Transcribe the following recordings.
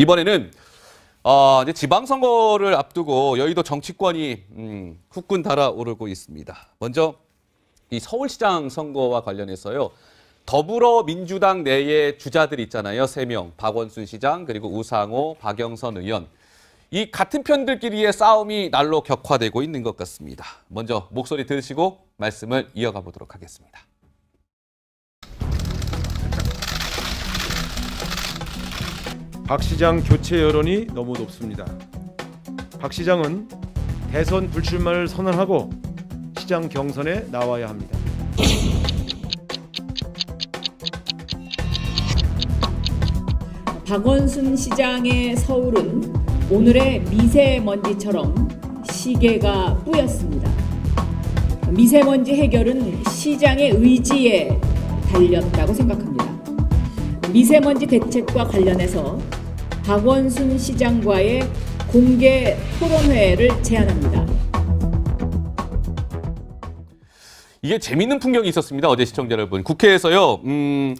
이번에는 어, 이제 지방선거를 앞두고 여의도 정치권이 음, 후끈 달아오르고 있습니다. 먼저 이 서울시장 선거와 관련해서요. 더불어민주당 내의 주자들 있잖아요. 세 명. 박원순 시장 그리고 우상호, 박영선 의원. 이 같은 편들끼리의 싸움이 날로 격화되고 있는 것 같습니다. 먼저 목소리 들으시고 말씀을 이어가 보도록 하겠습니다. 박 시장 교체 여론이 너무 높습니다. 박 시장은 대선 불출마를 선언하고 시장 경선에 나와야 합니다. 박원순 시장의 서울은 오늘의 미세먼지처럼 시계가 뿌였습니다. 미세먼지 해결은 시장의 의지에 달렸다고 생각합니다. 미세먼지 대책과 관련해서 박원순 시장과의 공개 토론회를 제안합니다. 이게 재밌는 풍경이 있었습니다. 어제 시청자 여러분. 국회에서요. 음...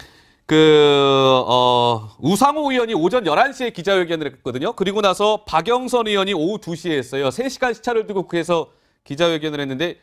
그, 어, 우상호 의원이 오전 11시에 기자회견을 했거든요. 그리고 나서 박영선 의원이 오후 2시에 했어요. 3시간 시차를 두고 국회에서 기자회견을 했는데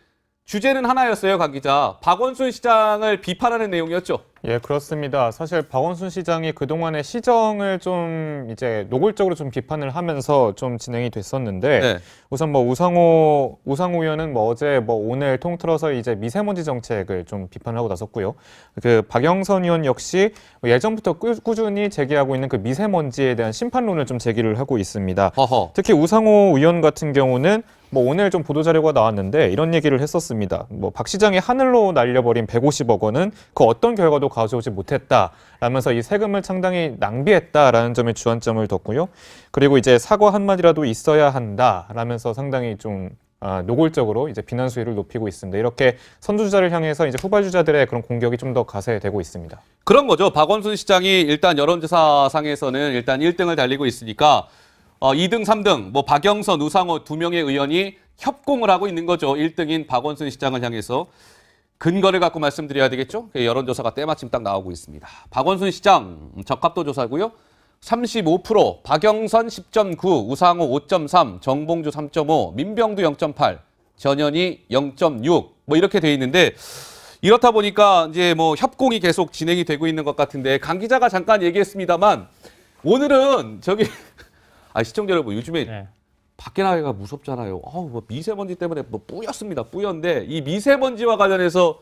주제는 하나였어요, 강 기자. 박원순 시장을 비판하는 내용이었죠. 예, 그렇습니다. 사실 박원순 시장이 그동안의 시정을 좀 이제 노골적으로 좀 비판을 하면서 좀 진행이 됐었는데 네. 우선 뭐 우상호 우상호 의원은 뭐 어제 뭐 오늘 통틀어서 이제 미세먼지 정책을 좀 비판하고 나섰고요. 그 박영선 의원 역시 예전부터 꾸, 준히 제기하고 있는 그 미세먼지에 대한 심판론을 좀 제기를 하고 있습니다. 어허. 특히 우상호 의원 같은 경우는 뭐 오늘 좀 보도자료가 나왔는데 이런 얘기를 했었습니다. 뭐박 시장이 하늘로 날려버린 150억 원은 그 어떤 결과도 가져오지 못했다라면서 이 세금을 상당히 낭비했다라는 점에 주안점을 뒀고요. 그리고 이제 사과 한마디라도 있어야 한다라면서 상당히 좀 아, 노골적으로 이제 비난 수위를 높이고 있습니다. 이렇게 선두주자를 향해서 이제 후발주자들의 그런 공격이 좀 더 가세되고 있습니다. 그런 거죠. 박원순 시장이 일단 여론조사상에서는 일단 1등을 달리고 있으니까 어, 2등, 3등, 뭐 박영선, 우상호 두 명의 의원이 협공을 하고 있는 거죠. 1등인 박원순 시장을 향해서 근거를 갖고 말씀드려야 되겠죠. 그 여론조사가 때마침 딱 나오고 있습니다. 박원순 시장 적합도 조사고요. 35%, 박영선 10.9, 우상호 5.3, 정봉주 3.5, 민병두 0.8, 전현희 0.6, 뭐 이렇게 돼 있는데 이렇다 보니까 이제 뭐 협공이 계속 진행이 되고 있는 것 같은데 강 기자가 잠깐 얘기했습니다만 오늘은 저기 아 시청자 여러분 요즘에 네. 밖에 나가기가 무섭잖아요. 아우 뭐 미세먼지 때문에 뭐 뿌였습니다. 뿌였는데 이 미세먼지와 관련해서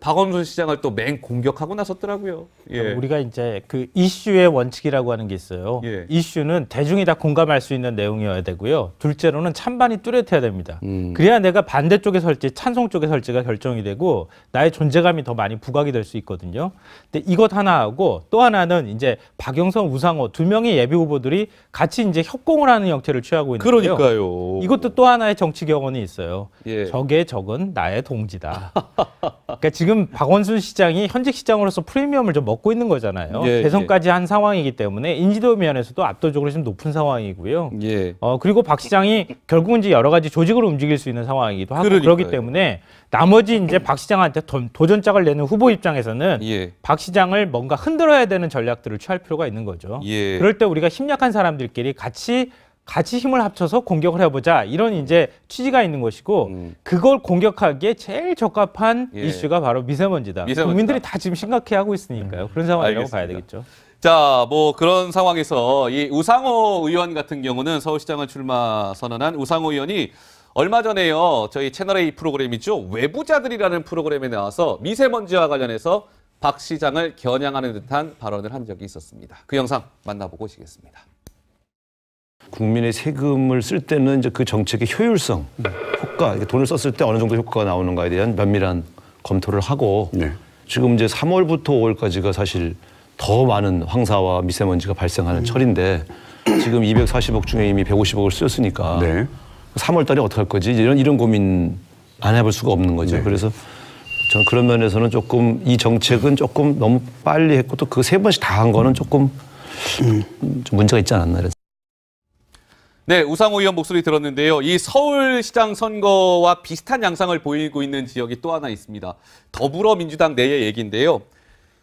박원순 시장을 또 맹 공격하고 나섰더라고요. 예. 우리가 이제 그 이슈의 원칙이라고 하는 게 있어요. 예. 이슈는 대중이 다 공감할 수 있는 내용이어야 되고요. 둘째로는 찬반이 뚜렷해야 됩니다. 음. 그래야 내가 반대쪽에 설지, 찬성 쪽에 설지가 결정이 되고 나의 존재감이 더 많이 부각이 될 수 있거든요. 근데 이것 하나하고 또 하나는 이제 박영선, 우상호 두 명의 예비 후보들이 같이 이제 협공을 하는 형태를 취하고 있는데요. 그러니까요. 이것도 또 하나의 정치 경험이 있어요. 예. 적의 적은 나의 동지다. 그러니까 지금 박원순 시장이 현직 시장으로서 프리미엄을 좀 먹고 있는 거잖아요. 예, 대선까지 예. 한 상황이기 때문에 인지도 면에서도 압도적으로 좀 높은 상황이고요. 예. 어 그리고 박 시장이 결국은 이제 여러 가지 조직으로 움직일 수 있는 상황이기도 하고 그러니까요. 그렇기 때문에 나머지 이제 음. 박 시장한테 도전장을 내는 후보 입장에서는 예. 박 시장을 뭔가 흔들어야 되는 전략들을 취할 필요가 있는 거죠. 예. 그럴 때 우리가 심약한 사람들끼리 같이 같이 힘을 합쳐서 공격을 해보자 이런 이제 취지가 있는 것이고 음. 그걸 공격하기에 제일 적합한 예. 이슈가 바로 미세먼지다. 미세먼지다. 국민들이 다 지금 심각해하고 있으니까요. 음. 그런 상황이라고 알겠습니다. 봐야 되겠죠. 자, 뭐 그런 상황에서 이 우상호 의원 같은 경우는 서울시장을 출마 선언한 우상호 의원이 얼마 전에요 저희 채널 A 프로그램이죠 외부자들이라는 프로그램에 나와서 미세먼지와 관련해서 박 시장을 겨냥하는 듯한 발언을 한 적이 있었습니다. 그 영상 만나보고 오시겠습니다. 국민의 세금을 쓸 때는 이제 그 정책의 효율성, 네. 효과, 돈을 썼을 때 어느 정도 효과가 나오는가에 대한 면밀한 검토를 하고 네. 지금 이제 3월부터 5월까지가 사실 더 많은 황사와 미세먼지가 발생하는 음. 철인데 지금 240억 중에 이미 150억을 쓰였으니까 네. 3월 달에 어떻게 할 거지 이런 이런 고민 안 해볼 수가 없는 거죠. 네. 그래서 저는 그런 면에서는 조금 이 정책은 조금 너무 빨리 했고 또 그 세 번씩 다 한 거는 조금 음. 좀 문제가 있지 않았나. 네, 우상호 의원 목소리 들었는데요. 이 서울시장 선거와 비슷한 양상을 보이고 있는 지역이 또 하나 있습니다. 더불어민주당 내의 얘기인데요.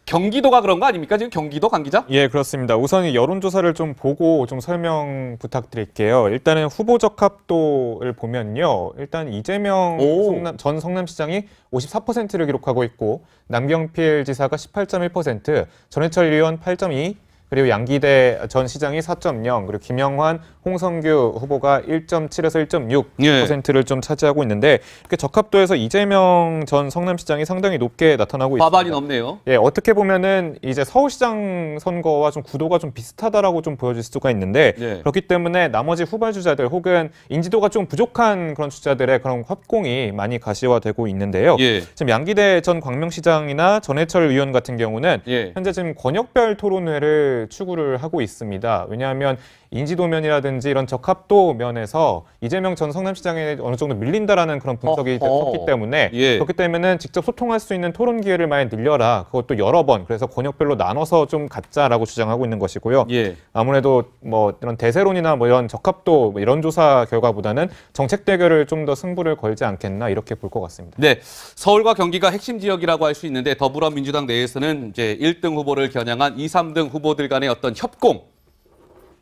경기도가 그런 거 아닙니까? 지금 경기도 관계자? 예, 그렇습니다. 우선 여론조사를 좀 보고 좀 설명 부탁드릴게요. 일단은 후보 적합도를 보면요. 일단 이재명 성남, 전 성남시장이 54%를 기록하고 있고 남경필 지사가 18.1%, 전해철 의원 8.2, 그리고 양기대 전 시장이 4.0, 그리고 김영환, 홍성규 후보가 1.7에서 1.6%를 예. 좀 차지하고 있는데 이렇게 적합도에서 이재명 전 성남시장이 상당히 높게 나타나고 있습니다. 과반이 넘네요. 예, 어떻게 보면은 이제 서울시장 선거와 좀 구도가 좀 비슷하다라고 좀 보여질 수가 있는데 예. 그렇기 때문에 나머지 후발 주자들 혹은 인지도가 좀 부족한 그런 주자들의 그런 합공이 많이 가시화되고 있는데요. 예. 지금 양기대 전 광명시장이나 전해철 의원 같은 경우는 예. 현재 지금 권역별 토론회를 추구를 하고 있습니다. 왜냐하면 인지도면이라든지 이런 적합도 면에서 이재명 전 성남시장에 어느 정도 밀린다라는 그런 분석이 어허. 섰기 때문에 예. 그렇기 때문에는 직접 소통할 수 있는 토론 기회를 많이 늘려라. 그것도 여러 번 그래서 권역별로 나눠서 좀 갖자라고 주장하고 있는 것이고요. 예. 아무래도 뭐 이런 대세론이나 뭐 이런 적합도 뭐 이런 조사 결과보다는 정책 대결을 좀 더 승부를 걸지 않겠나 이렇게 볼 것 같습니다. 네, 서울과 경기가 핵심 지역이라고 할 수 있는데 더불어민주당 내에서는 이제 1등 후보를 겨냥한 2, 3등 후보들 간의 어떤 협공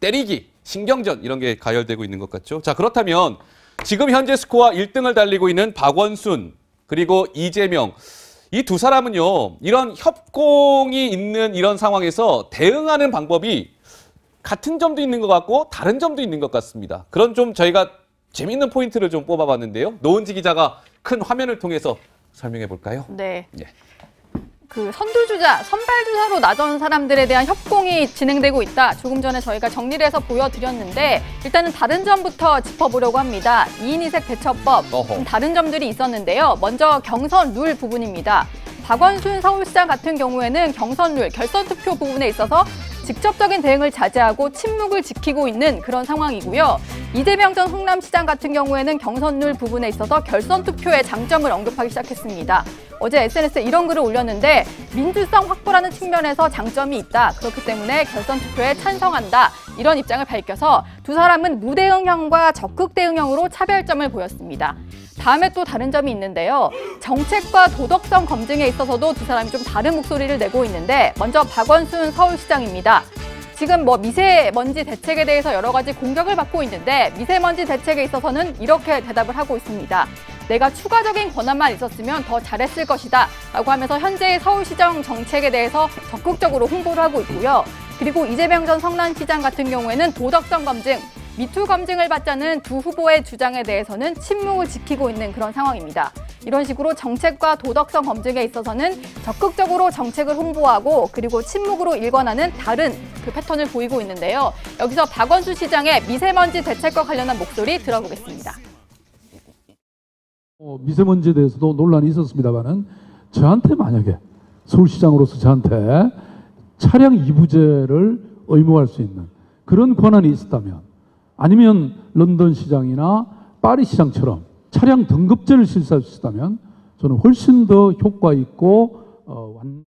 때리기, 신경전 이런 게 가열되고 있는 것 같죠. 자 그렇다면 지금 현재 스코어 1등을 달리고 있는 박원순 그리고 이재명 이 두 사람은요 이런 협공이 있는 이런 상황에서 대응하는 방법이 같은 점도 있는 것 같고 다른 점도 있는 것 같습니다. 그런 좀 저희가 재미있는 포인트를 좀 뽑아봤는데요. 노은지 기자가 큰 화면을 통해서 설명해 볼까요? 네. 예. 그 선두주자, 선발주자로 나선 사람들에 대한 협공이 진행되고 있다. 조금 전에 저희가 정리를 해서 보여드렸는데 일단은 다른 점부터 짚어보려고 합니다. 2인 2색 대처법, 다른 점들이 있었는데요. 먼저 경선 룰 부분입니다. 박원순 서울시장 같은 경우에는 경선룰, 결선투표 부분에 있어서 직접적인 대응을 자제하고 침묵을 지키고 있는 그런 상황이고요. 이재명 전 홍남시장 같은 경우에는 경선룰 부분에 있어서 결선투표의 장점을 언급하기 시작했습니다. 어제 SNS에 이런 글을 올렸는데 민주성 확보라는 측면에서 장점이 있다. 그렇기 때문에 결선투표에 찬성한다. 이런 입장을 밝혀서 두 사람은 무대응형과 적극대응형으로 차별점을 보였습니다. 다음에 또 다른 점이 있는데요. 정책과 도덕성 검증에 있어서도 두 사람이 좀 다른 목소리를 내고 있는데 먼저 박원순 서울시장입니다. 지금 뭐 미세먼지 대책에 대해서 여러 가지 공격을 받고 있는데 미세먼지 대책에 있어서는 이렇게 대답을 하고 있습니다. 내가 추가적인 권한만 있었으면 더 잘했을 것이다 라고 하면서 현재의 서울시정 정책에 대해서 적극적으로 홍보를 하고 있고요. 그리고 이재명 전 성남시장 같은 경우에는 도덕성 검증 미투 검증을 받자는 두 후보의 주장에 대해서는 침묵을 지키고 있는 그런 상황입니다. 이런 식으로 정책과 도덕성 검증에 있어서는 적극적으로 정책을 홍보하고 그리고 침묵으로 일관하는 다른 그 패턴을 보이고 있는데요. 여기서 박원수 시장의 미세먼지 대책과 관련한 목소리 들어보겠습니다. 어, 미세먼지에 대해서도 논란이 있었습니다만은 저한테 만약에 서울시장으로서 저한테 차량 이부제를 의무할 수 있는 그런 권한이 있었다면 아니면 런던 시장이나 파리 시장처럼 차량 등급제를 실시할 수 있다면 저는 훨씬 더 효과 있고 어, 완...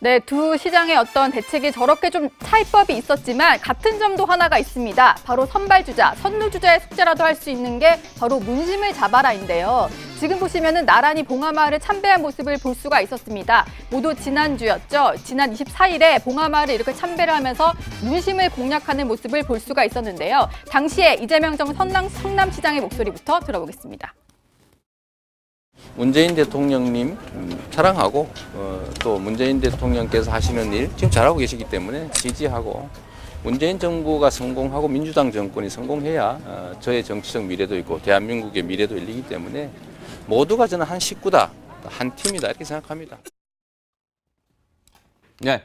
네, 두 시장의 어떤 대책이 저렇게 좀 차이법이 있었지만 같은 점도 하나가 있습니다. 바로 선발주자, 선두주자의 숙제라도 할 수 있는 게 바로 문심을 잡아라인데요. 지금 보시면은 나란히 봉하마을을 참배한 모습을 볼 수가 있었습니다. 모두 지난주였죠. 지난 24일에 봉하마을을 이렇게 참배를 하면서 문심을 공략하는 모습을 볼 수가 있었는데요. 당시에 이재명 정 선남, 성남시장의 목소리부터 들어보겠습니다. 문재인 대통령님 사랑하고 어, 또 문재인 대통령께서 하시는 일 지금 잘하고 계시기 때문에 지지하고 문재인 정부가 성공하고 민주당 정권이 성공해야 어, 저의 정치적 미래도 있고 대한민국의 미래도 열리기 때문에 모두가 저는 한 식구다, 한 팀이다 이렇게 생각합니다. 네.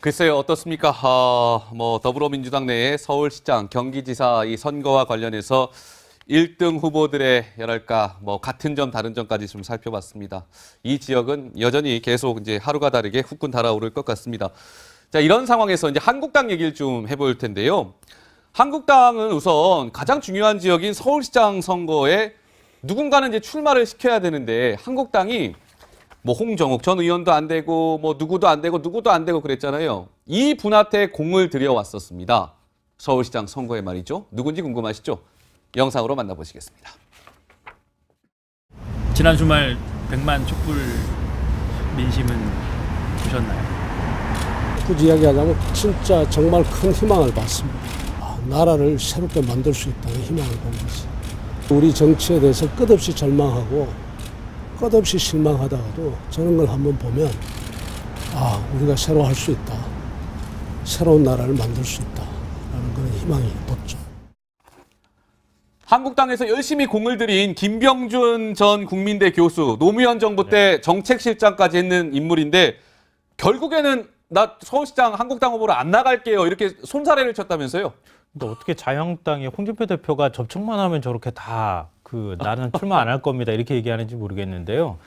글쎄요 어떻습니까? 아, 뭐 더불어민주당 내에 서울시장, 경기지사 이 선거와 관련해서 1등 후보들의 열랄까 뭐 같은 점 다른 점까지 좀 살펴봤습니다. 이 지역은 여전히 계속 이제 하루가 다르게 후끈 달아오를 것 같습니다. 자 이런 상황에서 이제 한국당 얘기를 좀 해볼 텐데요. 한국당은 우선 가장 중요한 지역인 서울시장 선거에 누군가는 이제 출마를 시켜야 되는데 한국당이 뭐 홍정욱 전 의원도 안 되고 뭐 누구도 안 되고 누구도 안 되고 그랬잖아요. 이 분한테 공을 들여왔었습니다. 서울시장 선거에 말이죠. 누군지 궁금하시죠? 영상으로 만나보시겠습니다. 지난 주말 100만 촛불 민심은 보셨나요? 굳이 이야기하자면 진짜 정말 큰 희망을 봤습니다. 아, 나라를 새롭게 만들 수 있다는 희망을 본 거지. 우리 정치에 대해서 끝없이 절망하고 끝없이 실망하다가도 저런 걸 한번 보면 아 우리가 새로 할 수 있다 새로운 나라를 만들 수 있다라는 그런 희망이 돋죠. 한국당에서 열심히 공을 들인 김병준 전 국민대 교수 노무현 정부 때 네. 정책실장까지 했는 인물인데 결국에는 나 서울시장 한국당 후보로 안 나갈게요 이렇게 손사래를 쳤다면서요? 그러니까 어떻게 자유한국당의 홍준표 대표가 접촉만 하면 저렇게 다 그 나는 출마 안 할 겁니다 이렇게 얘기하는지 모르겠는데요.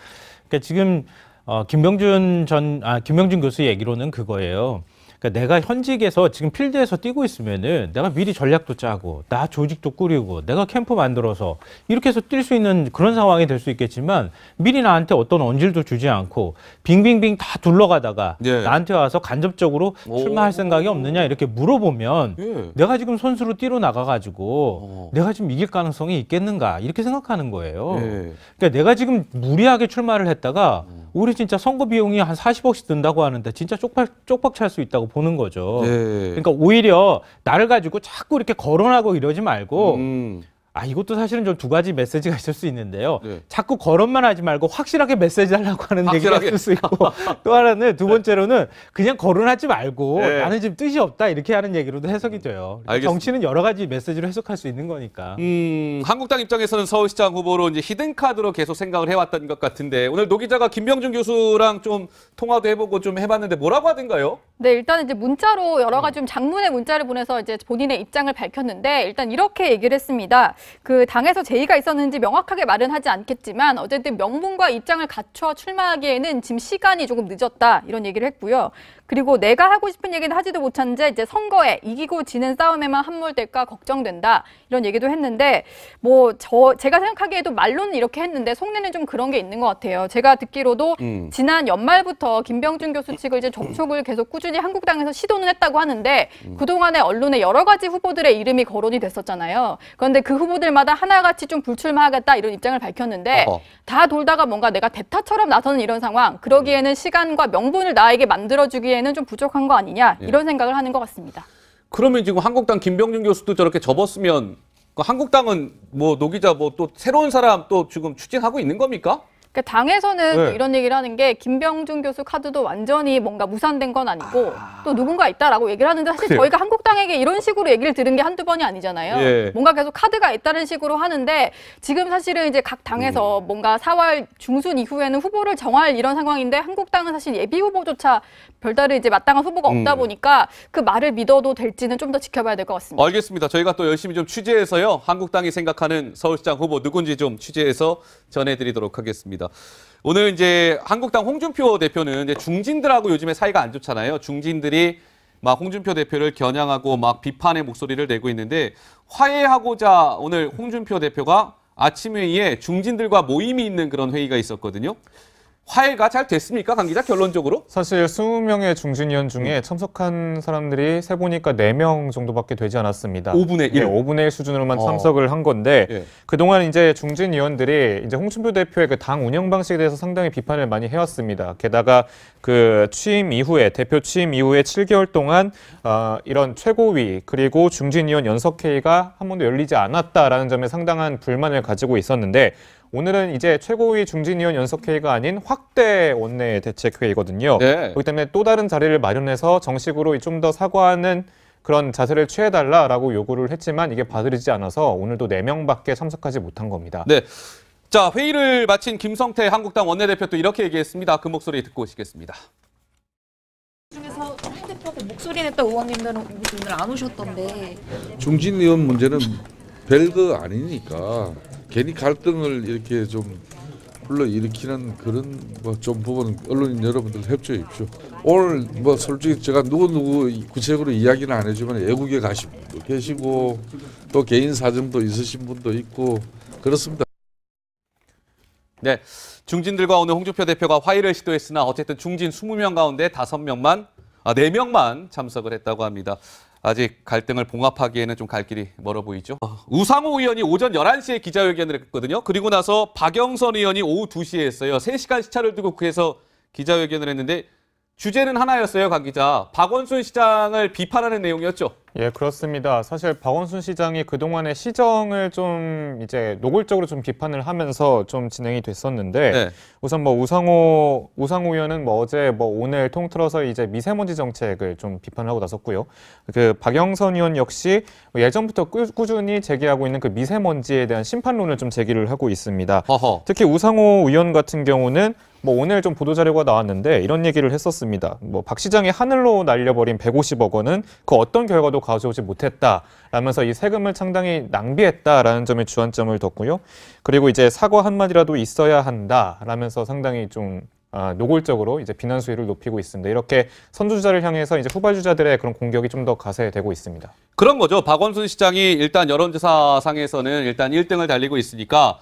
그러니까 지금 어, 김병준 전, 아, 김병준 교수 얘기로는 그거예요. 그러니까 내가 현직에서 지금 필드에서 뛰고 있으면은 내가 미리 전략도 짜고 나 조직도 꾸리고 내가 캠프 만들어서 이렇게 해서 뛸 수 있는 그런 상황이 될 수 있겠지만 미리 나한테 어떤 언질도 주지 않고 빙빙빙 다 둘러가다가 예. 나한테 와서 간접적으로 출마할 생각이 없느냐 이렇게 물어보면 예. 내가 지금 선수로 뛰러 나가가지고 오. 어. 내가 지금 이길 가능성이 있겠는가 이렇게 생각하는 거예요. 예. 그러니까 내가 지금 무리하게 출마를 했다가 음. 우리 진짜 선거 비용이 한 40억씩 든다고 하는데 진짜 쪽박 쪽박 찰 수 있다고 보는 거죠. 네. 그러니까 오히려 나를 가지고 자꾸 이렇게 거론하고 이러지 말고 음. 아 이것도 사실은 좀 두 가지 메시지가 있을 수 있는데요. 네. 자꾸 거론만 하지 말고 확실하게 메시지 하려고 하는 확실하게. 얘기가 있을 수 있고 또 하나는 두 번째로는 그냥 거론하지 말고 네. 나는 지금 뜻이 없다 이렇게 하는 얘기로도 해석이 음. 돼요. 그러니까 알겠습니다. 정치는 여러 가지 메시지로 해석할 수 있는 거니까. 음, 한국당 입장에서는 서울시장 후보로 이제 히든 카드로 계속 생각을 해왔던 것 같은데 오늘 노 기자가 김병준 교수랑 좀 통화도 해보고 좀 해봤는데 뭐라고 하던가요? 네 일단 이제 문자로 여러 가지 좀 장문의 문자를 보내서 이제 본인의 입장을 밝혔는데 일단 이렇게 얘기를 했습니다. 그 당에서 제의가 있었는지 명확하게 말은 하지 않겠지만 어쨌든 명분과 입장을 갖춰 출마하기에는 지금 시간이 조금 늦었다 이런 얘기를 했고요. 그리고 내가 하고 싶은 얘기는 하지도 못한 채 이제 선거에 이기고 지는 싸움에만 함몰될까 걱정된다 이런 얘기도 했는데 뭐 저 제가 생각하기에도 말로는 이렇게 했는데 속내는 좀 그런 게 있는 것 같아요. 제가 듣기로도 음. 지난 연말부터 김병준 교수 측을 이제 접촉을 계속 꾸준히 한국당에서 시도는 했다고 하는데 음. 그 동안에 언론에 여러 가지 후보들의 이름이 거론이 됐었잖아요. 그런데 그 후보 후보들마다 하나같이 좀 불출마하겠다 이런 입장을 밝혔는데 어허. 다 돌다가 뭔가 내가 대타처럼 나서는 이런 상황 그러기에는 시간과 명분을 나에게 만들어주기에는 좀 부족한 거 아니냐 예. 이런 생각을 하는 것 같습니다. 그러면 지금 한국당 김병준 교수도 저렇게 접었으면 그 한국당은 뭐 노기자 뭐 또 새로운 사람 또 지금 추진하고 있는 겁니까? 그러니까 당에서는 네. 이런 얘기를 하는 게 김병준 교수 카드도 완전히 뭔가 무산된 건 아니고 아... 또 누군가 있다라고 얘기를 하는데 사실 그래요? 저희가 한국당에게 이런 식으로 얘기를 들은 게 한두 번이 아니잖아요. 예. 뭔가 계속 카드가 있다는 식으로 하는데 지금 사실은 이제 각 당에서 음. 뭔가 4월 중순 이후에는 후보를 정할 이런 상황인데 한국당은 사실 예비 후보조차 별다른 이제 마땅한 후보가 음. 없다 음. 보니까 그 말을 믿어도 될지는 좀 더 지켜봐야 될 것 같습니다. 알겠습니다. 저희가 또 열심히 좀 취재해서요. 한국당이 생각하는 서울시장 후보 누군지 좀 취재해서 전해드리도록 하겠습니다. 있습니다. 오늘 이제 한국당 홍준표 대표는 이제 중진들하고 요즘에 사이가 안 좋잖아요. 중진들이 막 홍준표 대표를 겨냥하고 막 비판의 목소리를 내고 있는데 화해하고자 오늘 홍준표 대표가 아침 회의에 중진들과 모임이 있는 그런 회의가 있었거든요. 화해가 잘 됐습니까? 강 기자 결론적으로? 사실 20명의 중진위원 중에 음. 참석한 사람들이 세보니까 4명 정도밖에 되지 않았습니다. 5분의 1? 네, 5분의 1 수준으로만 어. 참석을 한 건데 예. 그동안 이제 중진위원들이 이제 홍준표 대표의 그 당 운영 방식에 대해서 상당히 비판을 많이 해왔습니다. 게다가 그 취임 이후에 대표 취임 이후에 7개월 동안 어, 이런 최고위 그리고 중진위원 연석회의가 한 번도 열리지 않았다라는 점에 상당한 불만을 가지고 있었는데 오늘은 이제 최고위 중진위원 연석회의가 아닌 확대 원내 대책회의거든요. 네. 그렇기 때문에 또 다른 자리를 마련해서 정식으로 좀 더 사과하는 그런 자세를 취해달라라고 요구를 했지만 이게 받아들이지 않아서 오늘도 네명밖에 참석하지 못한 겁니다. 네. 자, 회의를 마친 김성태 한국당 원내대표도 이렇게 얘기했습니다. 그 목소리 듣고 오시겠습니다. 그 목소리 냈던 의원님들은 오늘 안 오셨던데 중진 의원 문제는 별거 아니니까 괜히 갈등을 이렇게 좀 불러일으키는 그런 뭐 좀 부분 언론인 여러분들 협조해 주십시오. 오늘 뭐 솔직히 제가 누구누구 구체적으로 이야기는 안 해주면 외국에 가신 분도 계시고 또 개인 사정도 있으신 분도 있고 그렇습니다. 네, 중진들과 오늘 홍준표 대표가 화해를 시도했으나 어쨌든 중진 20명 가운데 5명만, 아, 4명만 참석을 했다고 합니다. 아직 갈등을 봉합하기에는 좀 갈 길이 멀어 보이죠. 어, 우상호 의원이 오전 11시에 기자회견을 했거든요. 그리고 나서 박영선 의원이 오후 2시에 했어요. 3시간 시차를 두고 국회서 기자회견을 했는데 주제는 하나였어요, 강 기자. 박원순 시장을 비판하는 내용이었죠. 예, 그렇습니다. 사실 박원순 시장이 그동안의 시정을 좀 이제 노골적으로 좀 비판을 하면서 좀 진행이 됐었는데 네. 우선 뭐 우상호 우상호 의원은 뭐 어제 뭐 오늘 통틀어서 이제 미세먼지 정책을 좀비판 하고 나섰고요. 그 박영선 의원 역시 뭐 예전부터 꾸, 꾸준히 제기하고 있는 그 미세먼지에 대한 심판론을 좀 제기를 하고 있습니다. 어허. 특히 우상호 의원 같은 경우는 뭐 오늘 좀 보도자료가 나왔는데 이런 얘기를 했었습니다. 뭐박 시장이 하늘로 날려버린 150억 원은 그 어떤 결과도 가져오지 못했다라면서 이 세금을 상당히 낭비했다라는 점에 주안점을 뒀고요. 그리고 이제 사과 한마디라도 있어야 한다라면서 상당히 좀 아, 노골적으로 이제 비난 수위를 높이고 있습니다. 이렇게 선두주자를 향해서 이제 후발주자들의 그런 공격이 좀 더 가세되고 있습니다. 그런 거죠. 박원순 시장이 일단 여론조사상에서는 일단 1등을 달리고 있으니까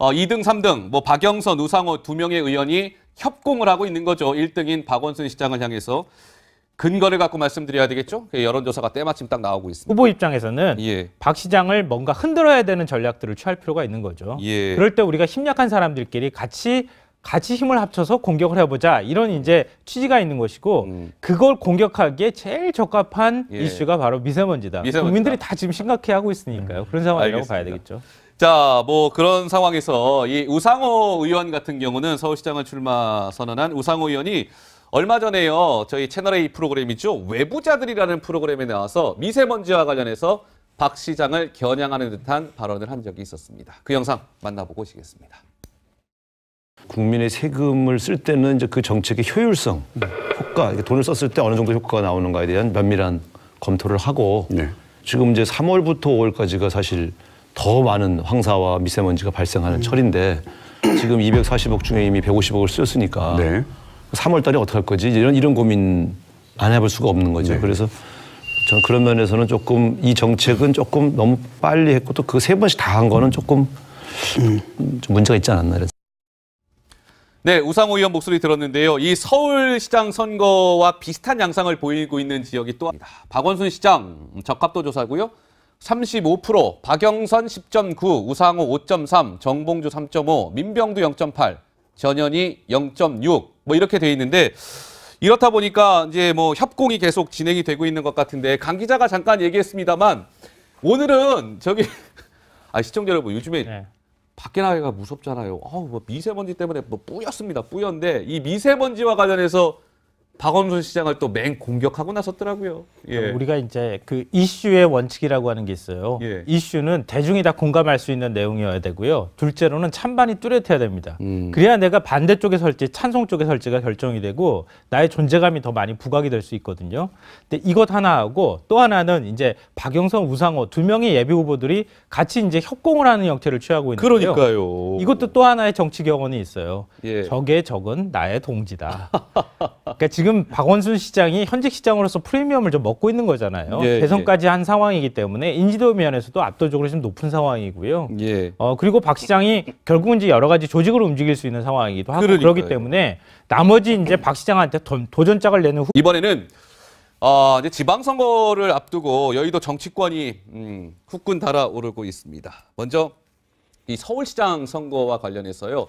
어, 2등, 3등, 뭐 박영선, 우상호 두 명의 의원이 협공을 하고 있는 거죠. 1등인 박원순 시장을 향해서. 근거를 갖고 말씀드려야 되겠죠? 그 여론조사가 때마침 딱 나오고 있습니다. 후보 입장에서는 예. 박 시장을 뭔가 흔들어야 되는 전략들을 취할 필요가 있는 거죠. 예. 그럴 때 우리가 힘약한 사람들끼리 같이 같이 힘을 합쳐서 공격을 해보자 이런 이제 취지가 있는 것이고 음. 그걸 공격하기에 제일 적합한 예. 이슈가 바로 미세먼지다. 미세먼지다. 국민들이 다 지금 심각해 하고 있으니까요. 그런 상황이라고 알겠습니다. 봐야 되겠죠. 자, 뭐 그런 상황에서 이 우상호 의원 같은 경우는 서울시장을 출마 선언한 우상호 의원이 얼마 전에요. 저희 채널A 프로그램이죠. 외부자들이라는 프로그램에 나와서 미세먼지와 관련해서 박 시장을 겨냥하는 듯한 발언을 한 적이 있었습니다. 그 영상 만나보고 오시겠습니다. 국민의 세금을 쓸 때는 이제 그 정책의 효율성, 네. 효과, 돈을 썼을 때 어느 정도 효과가 나오는가에 대한 면밀한 검토를 하고 네. 지금 이제 3월부터 5월까지가 사실 더 많은 황사와 미세먼지가 발생하는 음. 철인데 지금 240억 중에 이미 150억을 쓰였으니까 네. 3월 달에 어떻게 할 거지 이런 이런 고민 안 해볼 수가 없는 거죠. 네. 그래서 저는 그런 면에서는 조금 이 정책은 조금 너무 빨리 했고 또 그 세 번씩 다 한 거는 조금 음. 문제가 있지 않았나 그래서. 네, 우상호 의원 목소리 들었는데요. 이 서울시장 선거와 비슷한 양상을 보이고 있는 지역이 또 박원순 시장 적합도 조사고요. 35%, 박영선 10.9, 우상호 5.3, 정봉주 3.5, 민병두 0.8, 전현이0.6뭐 이렇게 돼 있는데 이렇다 보니까 이제 뭐 협공이 계속 진행이 되고 있는 것 같은데 강 기자가 잠깐 얘기했습니다만 오늘은 저기 아 시청자 여러분 요즘에 네. 밖에 나가기가 무섭잖아요. 아우 뭐 미세먼지 때문에 뭐 뿌였습니다. 뿌였는데 이 미세먼지와 관련해서 박원순 시장을 또 맹 공격하고 나섰더라고요. 예. 우리가 이제 그 이슈의 원칙이라고 하는 게 있어요. 예. 이슈는 대중이 다 공감할 수 있는 내용이어야 되고요. 둘째로는 찬반이 뚜렷해야 됩니다. 음. 그래야 내가 반대쪽에 설지, 찬성 쪽에 설지가 결정이 되고 나의 존재감이 더 많이 부각이 될 수 있거든요. 근데 이것 하나하고 또 하나는 이제 박영선, 우상호 두 명의 예비 후보들이 같이 이제 협공을 하는 형태를 취하고 있는거요 그러니까요. 이것도 또 하나의 정치 경험이 있어요. 예. 적의 적은 나의 동지다. 그러니까 지금 지금 박원순 시장이 현직 시장으로서 프리미엄을 좀 먹고 있는 거잖아요. 예, 대선까지 예. 한 상황이기 때문에 인지도 면에서도 압도적으로 지금 높은 상황이고요. 예. 어, 그리고 박 시장이 결국은 이제 여러 가지 조직으로 움직일 수 있는 상황이기도 하고 그러니까요. 그렇기 때문에 나머지 이제 박 시장한테 도, 전장을 내는 후... 이번에는 어, 이제 지방선거를 앞두고 여의도 정치권이 음, 후끈 달아오르고 있습니다. 먼저 이 서울시장 선거와 관련해서요.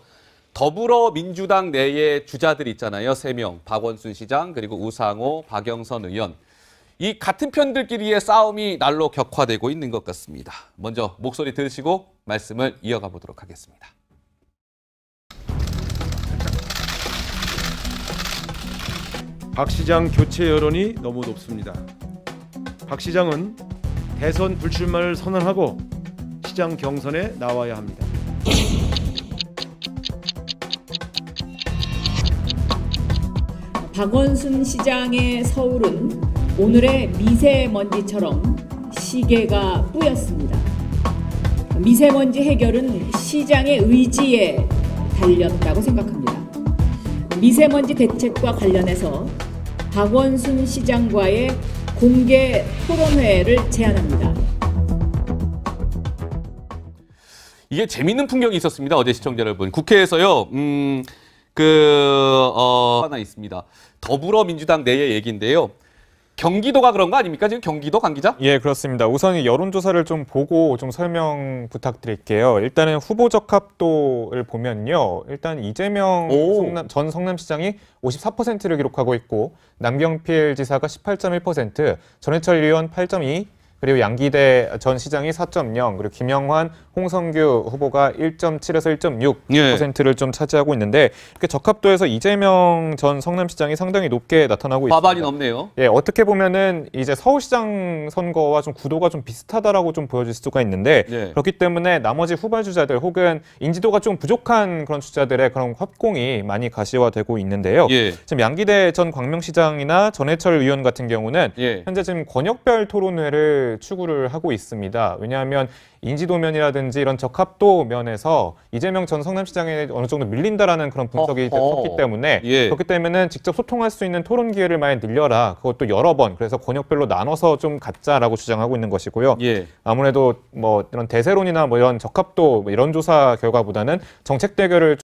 더불어민주당 내의 주자들 있잖아요. 세 명. 박원순 시장 그리고 우상호, 박영선 의원. 이 같은 편들끼리의 싸움이 날로 격화되고 있는 것 같습니다. 먼저 목소리 들으시고 말씀을 이어가 보도록 하겠습니다. 박 시장 교체 여론이 너무 높습니다. 박 시장은 대선 불출마를 선언하고 시장 경선에 나와야 합니다. 박원순 시장의 서울은 오늘의 미세먼지처럼 시계가 뿌였습니다. 미세먼지 해결은 시장의 의지에 달렸다고 생각합니다. 미세먼지 대책과 관련해서 박원순 시장과의 공개 토론회를 제안합니다. 이게 재밌는 풍경이 있었습니다. 어제 시청자 여러분. 국회에서요. 음... 그, 어, 하나 있습니다. 더불어민주당 내의 얘기인데요. 경기도가 그런 거 아닙니까? 지금 경기도 관계자? 예, 그렇습니다. 우선 여론조사를 좀 보고 좀 설명 부탁드릴게요. 일단은 후보 적합도를 보면요. 일단 이재명 성남, 전 성남시장이 54%를 기록하고 있고 남경필 지사가 18.1%, 전해철 의원 8.2, 그리고 양기대 전 시장이 4.0, 그리고 김영환, 홍성규 후보가 1.7에서 1.6%를 예. 좀 차지하고 있는데 이렇게 적합도에서 이재명 전 성남시장이 상당히 높게 나타나고 있습니다. 과반이 넘네요. 예, 어떻게 보면은 이제 서울시장 선거와 좀 구도가 좀 비슷하다라고 좀 보여질 수가 있는데 예. 그렇기 때문에 나머지 후발 주자들 혹은 인지도가 좀 부족한 그런 주자들의 그런 합공이 많이 가시화되고 있는데요. 예. 지금 양기대 전 광명시장이나 전해철 의원 같은 경우는 예. 현재 지금 권역별 토론회를 추구를 하고 있습니다. 왜냐하면 인지도면이라든지 이런 적합도 면에서 이재명 전 성남시장에 어느 정도 밀린다라는 그런 분석이 섰기 때문에 예. 그렇기 때문에 직접 소통할 수 있는 토론 기회를 많이 늘려라. 그것도 여러 번 그래서 권역별로 나눠서 좀 갖자라고 주장하고 있는 것이고요. 예. 아무래도 뭐 이런 대세론이나 뭐 이런 적합도 뭐 이런 조사 결과보다는 정책 대결을